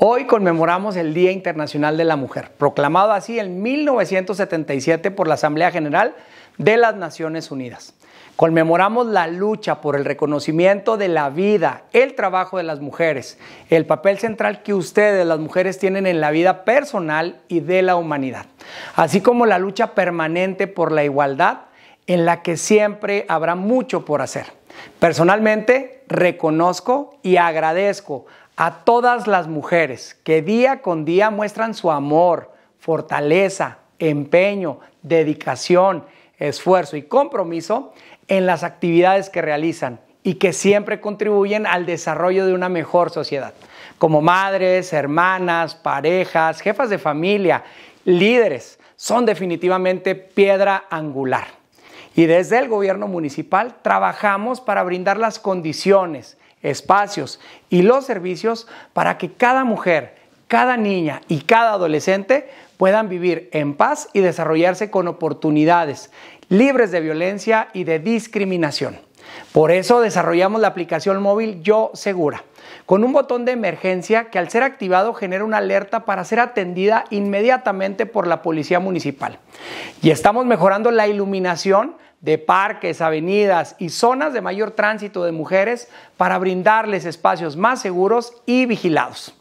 Hoy conmemoramos el Día Internacional de la Mujer, proclamado así en 1977 por la Asamblea General de las Naciones Unidas. Conmemoramos la lucha por el reconocimiento de la vida, el trabajo de las mujeres, el papel central que ustedes, las mujeres, tienen en la vida personal y de la humanidad, así como la lucha permanente por la igualdad en la que siempre habrá mucho por hacer. Personalmente, reconozco y agradezco a todas las mujeres que día con día muestran su amor, fortaleza, empeño, dedicación, esfuerzo y compromiso en las actividades que realizan y que siempre contribuyen al desarrollo de una mejor sociedad, como madres, hermanas, parejas, jefas de familia, líderes, son definitivamente piedra angular. Y desde el gobierno municipal trabajamos para brindar las condiciones espacios y los servicios para que cada mujer, cada niña y cada adolescente puedan vivir en paz y desarrollarse con oportunidades, libres de violencia y de discriminación. Por eso desarrollamos la aplicación móvil Yo Segura, con un botón de emergencia que al ser activado genera una alerta para ser atendida inmediatamente por la Policía Municipal. Y estamos mejorando la iluminación de parques, avenidas y zonas de mayor tránsito de mujeres para brindarles espacios más seguros y vigilados.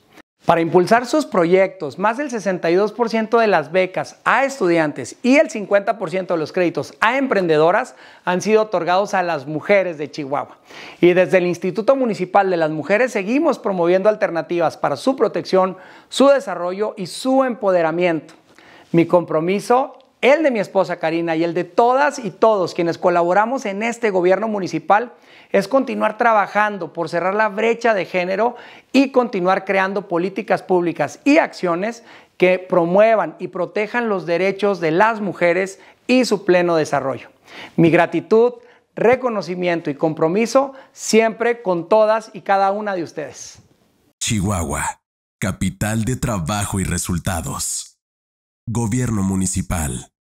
Para impulsar sus proyectos, más del 62% de las becas a estudiantes y el 50% de los créditos a emprendedoras han sido otorgados a las mujeres de Chihuahua. Y desde el Instituto Municipal de las Mujeres seguimos promoviendo alternativas para su protección, su desarrollo y su empoderamiento. Mi compromiso el de mi esposa Karina y el de todas y todos quienes colaboramos en este gobierno municipal es continuar trabajando por cerrar la brecha de género y continuar creando políticas públicas y acciones que promuevan y protejan los derechos de las mujeres y su pleno desarrollo. Mi gratitud, reconocimiento y compromiso siempre con todas y cada una de ustedes. Chihuahua, capital de trabajo y resultados. Gobierno Municipal